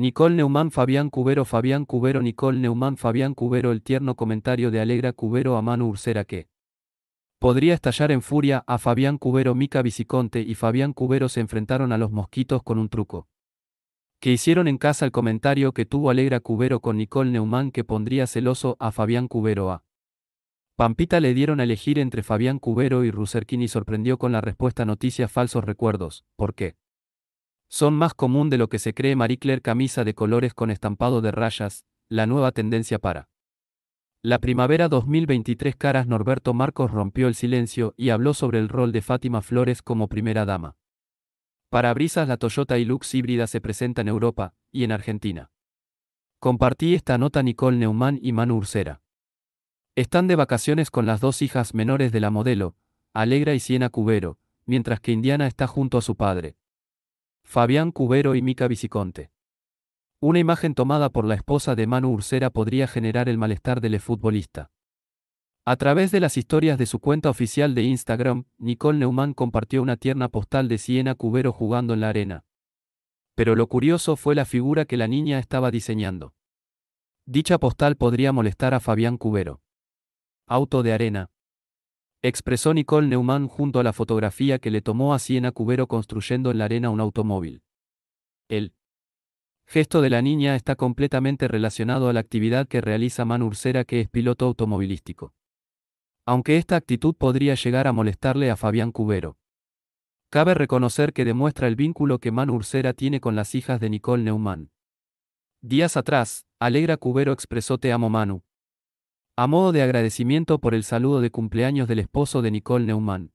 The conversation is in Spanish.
Nicole Neumann Fabián Cubero Fabián Cubero Nicole Neumann Fabián Cubero El tierno comentario de Alegra Cubero a Manu Ursera que podría estallar en furia a Fabián Cubero Mica Viciconte y Fabián Cubero se enfrentaron a los mosquitos con un truco. Que hicieron en casa el comentario que tuvo Alegra Cubero con Nicole Neumann que pondría celoso a Fabián Cubero a Pampita le dieron a elegir entre Fabián Cubero y Ruserkin y sorprendió con la respuesta noticias falsos recuerdos, ¿por qué? Son más común de lo que se cree Marie camisa de colores con estampado de rayas, la nueva tendencia para. La primavera 2023 Caras Norberto Marcos rompió el silencio y habló sobre el rol de Fátima Flores como primera dama. Para brisas la Toyota Hilux híbrida se presenta en Europa y en Argentina. Compartí esta nota Nicole Neumann y Manu Ursera. Están de vacaciones con las dos hijas menores de la modelo, Alegra y Siena Cubero, mientras que Indiana está junto a su padre, Fabián Cubero y Mica Viciconte. Una imagen tomada por la esposa de Manu Ursera podría generar el malestar del futbolista. A través de las historias de su cuenta oficial de Instagram, Nicole Neumann compartió una tierna postal de Siena Cubero jugando en la arena. Pero lo curioso fue la figura que la niña estaba diseñando. Dicha postal podría molestar a Fabián Cubero. Auto de arena expresó Nicole Neumann junto a la fotografía que le tomó a Siena Cubero construyendo en la arena un automóvil. El gesto de la niña está completamente relacionado a la actividad que realiza Manu Ursera que es piloto automovilístico. Aunque esta actitud podría llegar a molestarle a Fabián Cubero. Cabe reconocer que demuestra el vínculo que Manu Ursera tiene con las hijas de Nicole Neumann. Días atrás, Alegra Cubero expresó Te amo Manu, a modo de agradecimiento por el saludo de cumpleaños del esposo de Nicole Neumann.